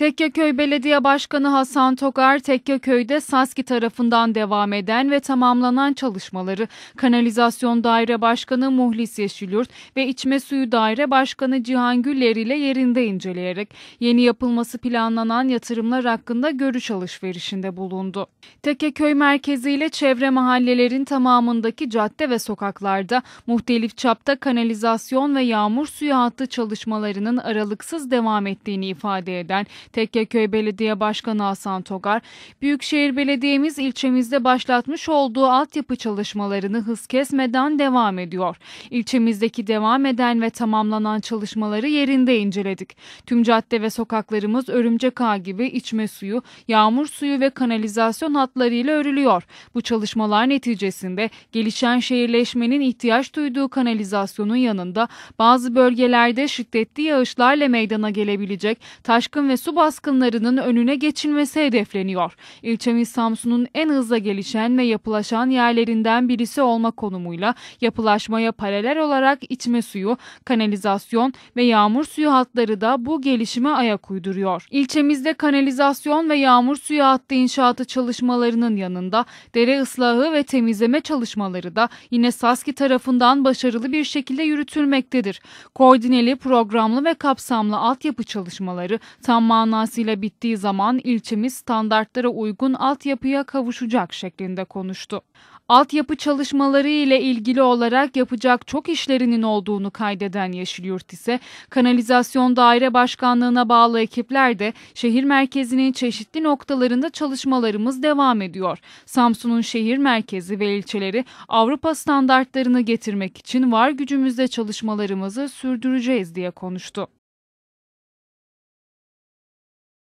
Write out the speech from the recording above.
Tekkeköy Belediye Başkanı Hasan Tokar, Tekkeköy'de Saski tarafından devam eden ve tamamlanan çalışmaları Kanalizasyon Daire Başkanı Muhlis Yeşilyurt ve İçme Suyu Daire Başkanı Cihan Güller ile yerinde inceleyerek yeni yapılması planlanan yatırımlar hakkında görüş alışverişinde bulundu. Tekkeköy merkezi ile çevre mahallelerin tamamındaki cadde ve sokaklarda muhtelif çapta kanalizasyon ve yağmur suyu hattı çalışmalarının aralıksız devam ettiğini ifade eden Tekkeköy Belediye Başkanı Hasan Togar, Büyükşehir Belediye'miz ilçemizde başlatmış olduğu altyapı çalışmalarını hız kesmeden devam ediyor. İlçemizdeki devam eden ve tamamlanan çalışmaları yerinde inceledik. Tüm cadde ve sokaklarımız örümcek ağ gibi içme suyu, yağmur suyu ve kanalizasyon hatlarıyla örülüyor. Bu çalışmalar neticesinde gelişen şehirleşmenin ihtiyaç duyduğu kanalizasyonun yanında bazı bölgelerde şiddetli yağışlarla meydana gelebilecek taşkın ve su baskınlarının önüne geçilmesi hedefleniyor. İlçemiz Samsun'un en hızla gelişen ve yapılaşan yerlerinden birisi olma konumuyla yapılaşmaya paralel olarak içme suyu, kanalizasyon ve yağmur suyu hatları da bu gelişime ayak uyduruyor. İlçemizde kanalizasyon ve yağmur suyu hattı inşaatı çalışmalarının yanında dere ıslahı ve temizleme çalışmaları da yine Saski tarafından başarılı bir şekilde yürütülmektedir. Koordineli, programlı ve kapsamlı altyapı çalışmaları tam manada anasıyla bittiği zaman ilçemiz standartlara uygun altyapıya kavuşacak şeklinde konuştu. Altyapı çalışmaları ile ilgili olarak yapacak çok işlerinin olduğunu kaydeden Yeşilyurt ise Kanalizasyon Daire Başkanlığı'na bağlı ekipler de şehir merkezinin çeşitli noktalarında çalışmalarımız devam ediyor. Samsun'un şehir merkezi ve ilçeleri Avrupa standartlarını getirmek için var gücümüzle çalışmalarımızı sürdüreceğiz diye konuştu.